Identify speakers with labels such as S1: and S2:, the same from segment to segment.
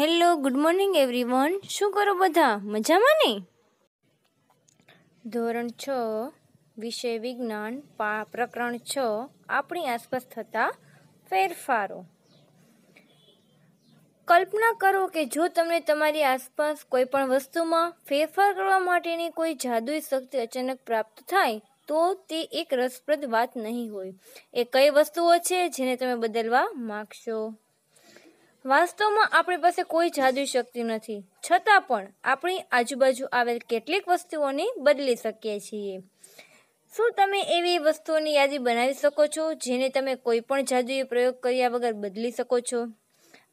S1: hello good morning everyone શું કરો બધા મજામાં ને ધોરણ છ વિષય વિજ્ઞાન પ્રકરણ છ આપણી આસપાસ થતા ફેરફારો કલ્પના કરો કે જો તમને તમારી આસપાસ કોઈ પણ વસ્તુમાં ફેરફાર કરવા માટેની કોઈ જાદુઈ શક્તિ અચાનક પ્રાપ્ત થાય તો તે એક રસપ્રદ વાત નહીં હોય એ કઈ વસ્તુઓ છે જેને તમે બદલવા માગશો વાસ્તવમાં આપણી પાસે કોઈ જાદુ શક્તિ નથી છતાં પણ આપણી આજુબાજુ આવેલ કેટલીક વસ્તુઓને બદલી શકીએ છીએ શું તમે એવી વસ્તુઓની યાદી બનાવી શકો છો જેને તમે કોઈ પણ જાદુઈ પ્રયોગ કર્યા વગર બદલી શકો છો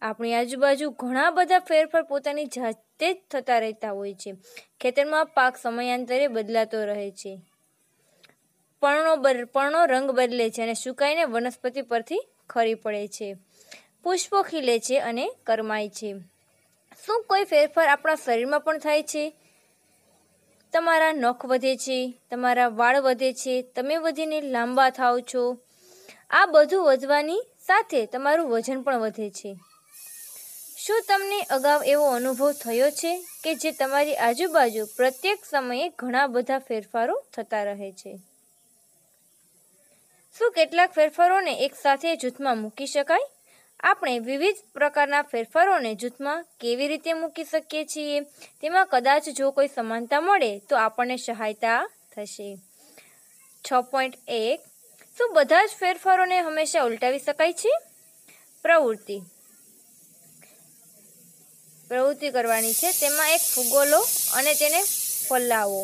S1: આપણી આજુબાજુ ઘણા બધા ફેરફાર પોતાની જાતે જ થતા રહેતા હોય છે ખેતરમાં પાક સમયાંતરે બદલાતો રહે છે પર્ણો પર્ણો રંગ બદલે છે અને સુકાઈને વનસ્પતિ પરથી ખરી પડે છે પુષ્પો ખીલે છે અને કરમાય છે શું કોઈ ફેરફાર આપણા શરીરમાં પણ થાય છે તમારા નખ વધે છે તમારા વાળ વધે છે તમે વધીને લાંબા થાઓ છો આ બધું વધવાની સાથે તમારું વજન પણ વધે છે શું તમને અગાઉ એવો અનુભવ થયો છે કે જે તમારી આજુબાજુ પ્રત્યેક સમયે ઘણા બધા ફેરફારો થતા રહે છે શું કેટલાક ફેરફારોને એકસાથે જૂથમાં મૂકી શકાય આપણે વિવિધ પ્રકારના ફેરફારોને જૂથમાં કેવી રીતે મૂકી શકીએ છીએ તેમાં કદાચ જો કોઈ સમાનતા મળે તો આપણને સહાયતા થશે છ પોઈન્ટ એક શું બધા જ ફેરફારોને હંમેશા ઉલટાવી શકાય છે પ્રવૃત્તિ પ્રવૃત્તિ કરવાની છે તેમાં એક ફુગો લો અને તેને ફલાવો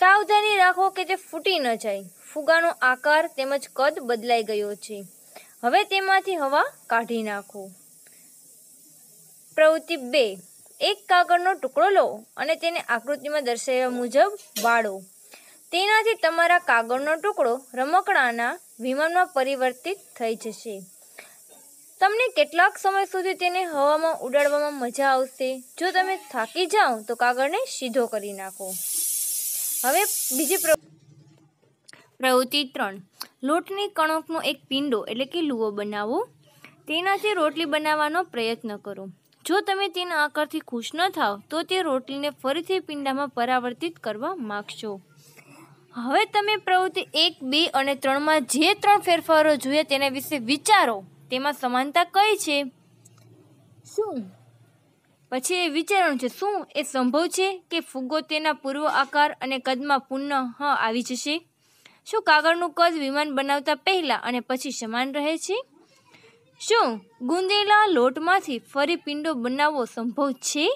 S1: સાવધાની રાખો કે તે ફૂટી ન જાય ફુગાનો આકાર તેમજ કદ બદલાઈ ગયો છે હવે તેમાંથી હવા કાઢી નાખો પ્રવૃત્તિ બે એક કાગળનો ટુકડો લો અને તેને આકૃતિમાં દર્શાવ્યા મુજબ વાળો તેનાથી તમારા કાગળનો ટુકડો રમકડાના વિમાનમાં પરિવર્તિત થઈ જશે તમને કેટલાક સમય સુધી તેને હવામાં ઉડાડવામાં મજા આવશે જો તમે થાકી જાઓ તો કાગળને સીધો કરી નાખો હવે બીજી પ્રવૃત્તિ ત્રણ લોટની કણકનો એક પિંડો એટલે કે લૂવો બનાવો તેનાથી રોટલી બનાવવાનો પ્રયત્ન કરો જો તમે તેના આકારથી ખુશ ન થાવ તો તે રોટલીને ફરીથી પિંડામાં પરાવર્તિત કરવા માગશો હવે તમે પ્રવૃત્તિ એક બે અને ત્રણમાં જે ત્રણ ફેરફારો જોઈએ તેના વિશે વિચારો તેમાં સમાનતા કઈ છે શું પછી એ વિચારવાનું છે શું એ સંભવ છે કે ફુગ્ગો તેના પૂર્વ આકાર અને કદમાં પુનઃ આવી જશે શું કાગળનું કદ વિમાન બનાવતા પહેલાં અને પછી સમાન રહે છે શું ગુંદેલા લોટમાંથી ફરી પિંડો બનાવવો સંભવ છે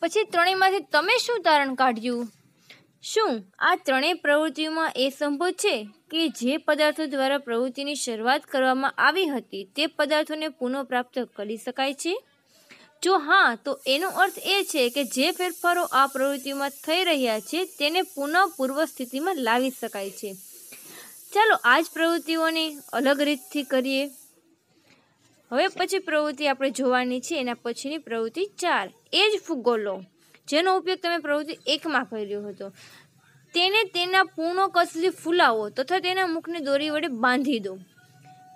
S1: પછી ત્રણેયમાંથી તમે શું તારણ કાઢ્યું શું આ ત્રણેય પ્રવૃત્તિઓમાં એ સંભવ છે કે જે પદાર્થો દ્વારા પ્રવૃત્તિની શરૂઆત કરવામાં આવી હતી તે પદાર્થોને પુનઃપ્રાપ્ત કરી શકાય છે જો હા તો એનો અર્થ એ છે કે જે ફેરફારો આ પ્રવૃત્તિમાં થઈ રહ્યા છે તેને પુનઃ પૂર્વ સ્થિતિમાં લાવી શકાય છે ચાલો આ જ પ્રવૃત્તિઓને અલગ રીતથી કરીએ હવે પછી પ્રવૃત્તિ આપણે જોવાની છે એના પછીની પ્રવૃત્તિ ચાર એ જ ફુગ્ગો લો જેનો ઉપયોગ તમે પ્રવૃત્તિ એકમાં કર્યો હતો તેને તેના પૂર્ણો કસલી ફૂલાવો તથા તેના મુખને દોરી વડે બાંધી દો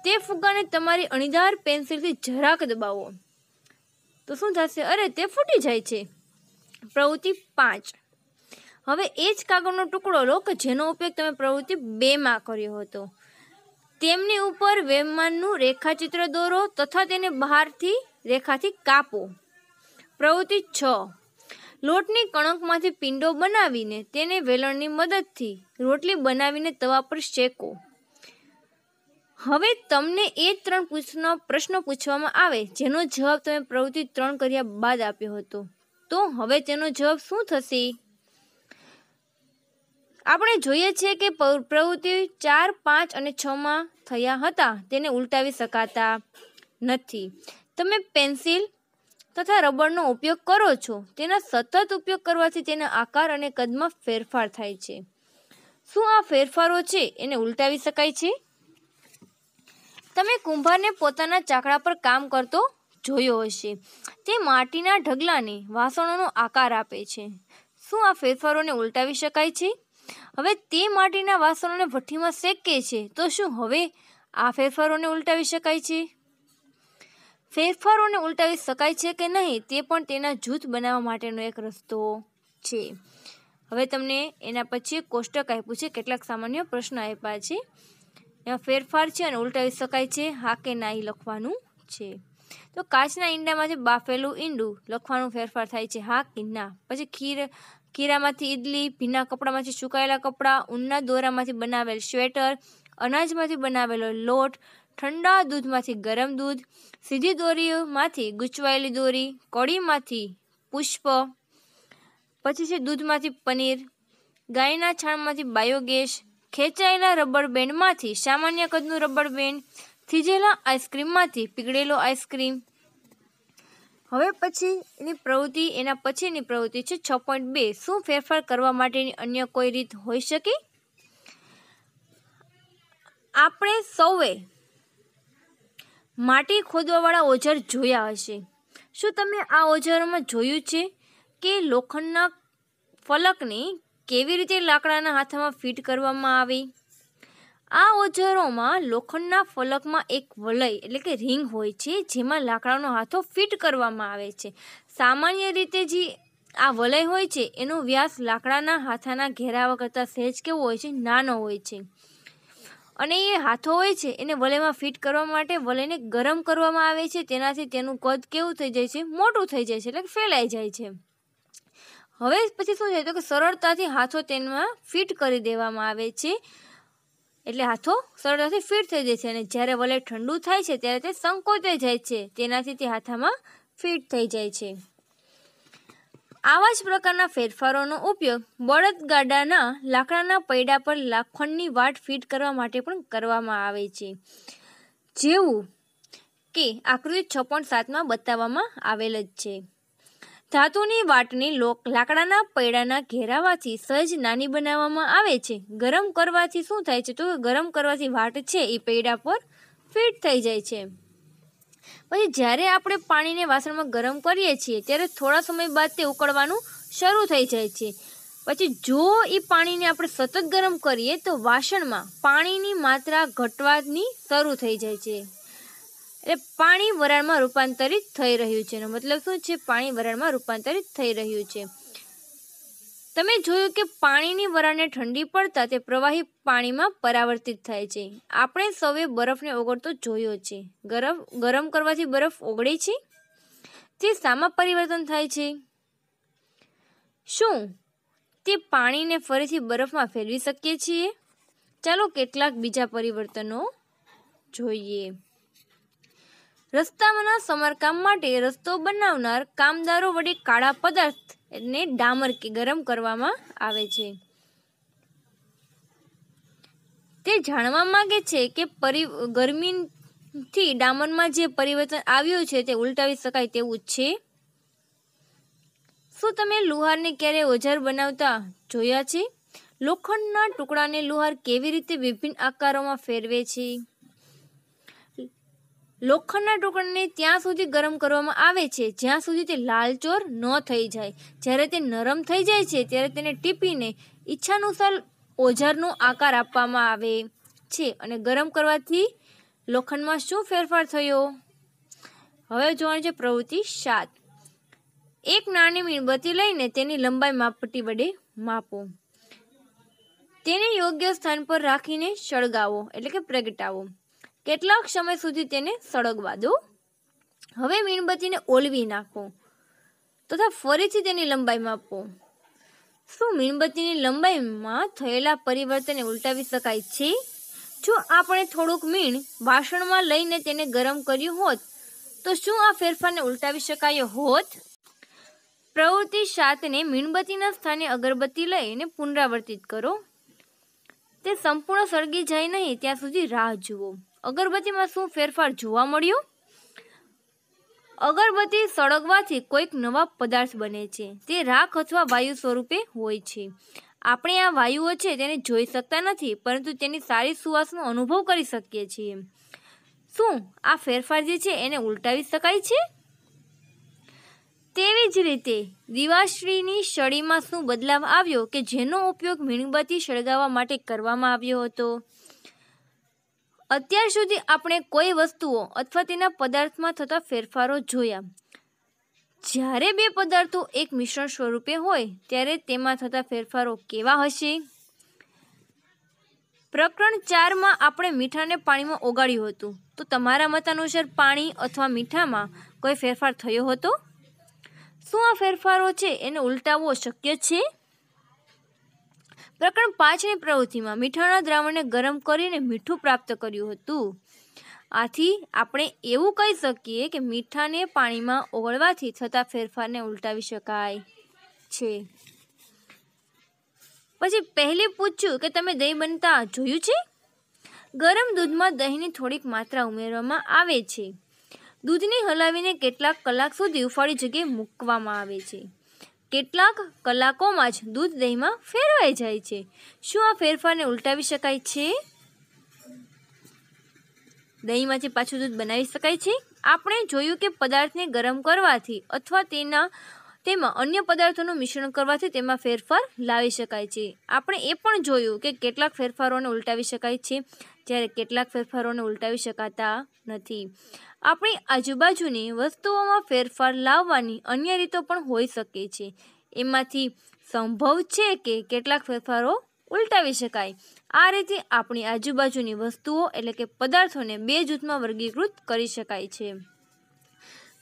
S1: તે ફુગ્ગાને તમારી અણીદાર પેન્સિલથી જરાક દબાવો તો શું થશે અરે તે ફૂટી જાય છે પ્રવૃત્તિ પાંચ હવે એ જ કાગળનો ટુકડો લો કે જેનો ઉપયોગ તમે પ્રવૃત્તિ બેમાં કર્યો હતો તેમની ઉપર વેમાનનું રેખાચિત્ર દોરો તથા તેને બહારથી રેખાથી કાપો પ્રવૃત્તિ છ લોટની કણકમાંથી પિંડો બનાવીને તેને વેલણની મદદથી રોટલી બનાવીને તવા પર શેકો હવે તમને એ ત્રણ પૂછનો પ્રશ્નો પૂછવામાં આવે જેનો જવાબ તમે પ્રવૃત્તિ ત્રણ કર્યા બાદ આપ્યો હતો તો હવે તેનો જવાબ શું થશે આપણે જોઈએ છીએ કે પ્રવૃત્તિ ચાર પાંચ અને છમાં થયા હતા તેને ઉલટાવી શકાતા નથી તમે પેન્સિલ તથા રબરનો ઉપયોગ કરો છો તેના સતત ઉપયોગ કરવાથી તેના આકાર અને કદમાં ફેરફાર થાય છે શું આ ફેરફારો છે એને ઉલટાવી શકાય છે તમે કુંભારને પોતાના ચાકડા પર કામ કરતો જોયો હશે તે માટીના ઢગલાને વાસણોનો આકાર આપે છે શું આ ફેરફારોને ઉલટાવી શકાય છે હવે તે માટીના વાસણોને ભઠ્ઠીમાં શેકે છે તો શું હવે આ ફેરફારોને ઉલટાવી શકાય છે ફેરફારોને ઉલટાવી શકાય છે કે નહીં તે પણ તેના જૂથ બનાવવા માટેનો એક રસ્તો છે હવે તમને એના પછી કોષ્ટક આપ્યું છે કેટલાક સામાન્ય પ્રશ્ન આપ્યા છે એમાં ફેરફાર છે અને ઉલટાવી શકાય છે હા કે ના એ લખવાનું છે તો કાચના ઈંડામાંથી બાફેલું ઈંડું લખવાનું ફેરફાર થાય છે હા કે ના પછી ખીર ખીરામાંથી ઈડલી ભીના કપડામાંથી સુકાયેલા કપડાં ઊનના દોરામાંથી બનાવેલ સ્વેટર અનાજમાંથી બનાવેલો લોટ ઠંડા દૂધમાંથી ગરમ દૂધ સીધી દોરીમાંથી ગૂંચવાયેલી દોરી કળીમાંથી પુષ્પ પછી છે દૂધમાંથી પનીર ગાયના છાણમાંથી બાયોગેસ ખેંચાયેલા રબર બેન્ડમાંથી સામાન્ય કદનું રબર બેન્ડ થીજેલા આઈસ્ક્રીમમાંથી પીગળેલો આઈસ્ક્રીમ હવે પછી એની પ્રવૃત્તિ એના પછીની પ્રવૃત્તિ છે છ પોઈન્ટ બે શું ફેરફાર કરવા માટેની અન્ય કોઈ રીત હોઈ શકે આપણે સૌએ માટી ખોદવાવાળા ઓજર જોયા હશે શું તમે આ ઓજારોમાં જોયું છે કે લોખંડના ફલકની કેવી રીતે લાકડાના હાથામાં ફિટ કરવામાં આવી આ ઓજારોમાં લોખંડના ફલકમાં એક વલય એટલે કે રિંગ હોય છે જેમાં લાકડાનો હાથો ફિટ કરવામાં આવે છે સામાન્ય રીતે જે આ વલય હોય છે એનો વ્યાસ લાકડાના હાથાના ઘેરાવા કરતાં સહેજ કેવો હોય છે નાનો હોય છે અને એ હાથો હોય છે એને વલયમાં ફિટ કરવા માટે વલયને ગરમ કરવામાં આવે છે તેનાથી તેનું કદ કેવું થઈ જાય છે મોટું થઈ જાય છે એટલે ફેલાઈ જાય છે હવે પછી શું છે તો કે સરળતાથી હાથો તેમાં ફિટ કરી દેવામાં આવે છે એટલે હાથો સરળતાથી ફિટ થઈ જાય છે અને જ્યારે વલે ઠંડુ થાય છે ત્યારે તે સંકોચાઈ જાય છે તેનાથી તે હાથામાં ફિટ થઈ જાય છે આવા જ પ્રકારના ફેરફારોનો ઉપયોગ બળદગાડાના લાકડાના પૈડા પર લાખણની વાટ ફિટ કરવા માટે પણ કરવામાં આવે છે જેવું કે આકૃતિ છપ્પન સાતમાં બતાવવામાં આવેલ જ છે ધાતુની વાટની લોક લાકડાના પૈડાના ઘેરાવાથી સહેજ નાની બનાવવામાં આવે છે ગરમ કરવાથી શું થાય છે તો ગરમ કરવાથી વાટ છે એ પૈડા પર ફિટ થઈ જાય છે પછી જ્યારે આપણે પાણીને વાસણમાં ગરમ કરીએ છીએ ત્યારે થોડા સમય બાદ તે ઉકળવાનું શરૂ થઈ જાય છે પછી જો એ પાણીને આપણે સતત ગરમ કરીએ તો વાસણમાં પાણીની માત્રા ઘટવાની શરૂ થઈ જાય છે એટલે પાણી વરાળમાં રૂપાંતરિત થઈ રહ્યું છે એનો મતલબ શું છે પાણી વરાળમાં રૂપાંતરિત થઈ રહ્યું છે તમે જોયું કે પાણીની વરાળને ઠંડી પડતા તે પ્રવાહી પાણીમાં પરાવર્તિત થાય છે આપણે સૌએ બરફને ઓગળતો જોયો છે ગરમ ગરમ કરવાથી બરફ ઓગળે છે તે શામાં પરિવર્તન થાય છે શું તે પાણીને ફરીથી બરફમાં ફેરવી શકીએ છીએ ચાલો કેટલાક બીજા પરિવર્તનો જોઈએ રસ્તામાંના સમારકામ માટે રસ્તો બનાવનાર કામદારો વડે કાળા પદાર્થને ડામર કે ગરમ કરવામાં આવે છે તે જાણવા માગે છે કે પરિ ગરમીથી ડામરમાં જે પરિવર્તન આવ્યું છે તે ઉલટાવી શકાય તેવું છે શું તમે લુહારને ક્યારે ઓજાર બનાવતા જોયા છે લોખંડના ટુકડાને લુહાર કેવી રીતે વિભિન્ન આકારોમાં ફેરવે છે લોખંડના ટુકડાને ત્યાં સુધી ગરમ કરવામાં આવે છે જ્યાં સુધી તે લાલચોર ન થઈ જાય જ્યારે તે નરમ થઈ જાય છે ત્યારે તેને ટીપીને ઈચ્છાનુસાર ઓજારનો આકાર આપવામાં આવે છે અને ગરમ કરવાથી લોખંડમાં શું ફેરફાર થયો હવે જોવાની છે પ્રવૃત્તિ સાત એક નાની મીણબત્તી લઈને તેની લંબાઈ માપટી વડે માપો તેને યોગ્ય સ્થાન પર રાખીને સળગાવો એટલે કે પ્રગટાવો કેટલાક સમય સુધી તેને સળગવા દો હવે મીણબત્તીને ઓલવી નાખો તથા ફરીથી તેની લંબાઈ માપો શું મીણબત્તીની લંબાઈમાં થયેલા પરિવર્તનને ઉલટાવી શકાય છે જો આપણે થોડુંક મીણ વાસણમાં લઈને તેને ગરમ કર્યું હોત તો શું આ ફેરફારને ઉલટાવી શકાયો હોત પ્રવૃત્તિ સાતને મીણબત્તીના સ્થાને અગરબત્તી લઈને પુનરાવર્તિત કરો તે સંપૂર્ણ સળગી જાય નહીં ત્યાં સુધી રાહ જુઓ અગરબત્તીમાં શું ફેરફાર જોવા મળ્યો અગરબત્તી સળગવાથી કોઈક નવા પદાર્થ બને છે તે રાખ અથવા વાયુ સ્વરૂપે હોય છે આપણે આ વાયુઓ છે તેને જોઈ શકતા નથી પરંતુ તેની સારી સુવાસનો અનુભવ કરી શકીએ છીએ શું આ ફેરફાર જે છે એને ઉલટાવી શકાય છે તેવી જ રીતે દિવાશ્રીની શળીમાં શું બદલાવ આવ્યો કે જેનો ઉપયોગ મીણબત્તી સળગાવવા માટે કરવામાં આવ્યો હતો અત્યાર સુધી આપણે કોઈ વસ્તુઓ અથવા તેના પદાર્થમાં થતા ફેરફારો જોયા જ્યારે બે પદાર્થો એક મિશ્રણ સ્વરૂપે હોય ત્યારે તેમાં થતા ફેરફારો કેવા હશે પ્રકરણ ચારમાં આપણે મીઠાને પાણીમાં ઓગાળ્યું હતું તો તમારા મત અનુસાર પાણી અથવા મીઠામાં કોઈ ફેરફાર થયો હતો શું આ ફેરફારો છે એને ઉલટાવવો શક્ય છે પ્રકરણ પાંચની પ્રવૃત્તિમાં મીઠાના દ્રાવણને ગરમ કરીને મીઠું પ્રાપ્ત કર્યું હતું આથી આપણે એવું કહી શકીએ કે મીઠાને પાણીમાં ઓગળવાથી થતા ફેરફારને ઉલટાવી શકાય છે પછી પહેલી પૂછ્યું કે તમે દહીં બનતા જોયું છે ગરમ દૂધમાં દહીંની થોડીક માત્રા ઉમેરવામાં આવે છે દૂધને હલાવીને કેટલાક કલાક સુધી ઉફાળી જગ્યાએ મૂકવામાં આવે છે કેટલાક કલાકોમાં જ દૂધ દહીંમાં ફેરવાઈ જાય છે શું આ ફેરફારને ઉલટાવી શકાય છે દહીંમાંથી પાછું દૂધ બનાવી શકાય છે આપણે જોયું કે પદાર્થને ગરમ કરવાથી અથવા તેના તેમાં અન્ય પદાર્થોનું મિશ્રણ કરવાથી તેમાં ફેરફાર લાવી શકાય છે આપણે એ પણ જોયું કે કેટલાક ફેરફારોને ઉલટાવી શકાય છે જ્યારે કેટલાક ફેરફારોને ઉલટાવી શકાતા નથી આપણી આજુબાજુની વસ્તુઓમાં ફેરફાર લાવવાની અન્ય રીતો પણ હોઈ શકે છે એમાંથી સંભવ છે કે કેટલાક ફેરફારો ઉલટાવી શકાય આ રીતે આપણી આજુબાજુની વસ્તુઓ એટલે કે પદાર્થોને બે જૂથમાં વર્ગીકૃત કરી શકાય છે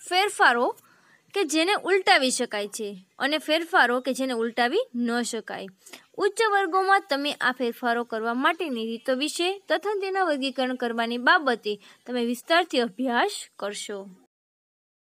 S1: ફેરફારો કે જેને ઉલટાવી શકાય છે અને ફેરફારો કે જેને ઉલટાવી ન શકાય ઉચ્ચ વર્ગોમાં તમે આ ફેરફારો કરવા માટેની રીતો વિશે તથા તેના વર્ગીકરણ કરવાની બાબતે તમે વિસ્તારથી અભ્યાસ કરશો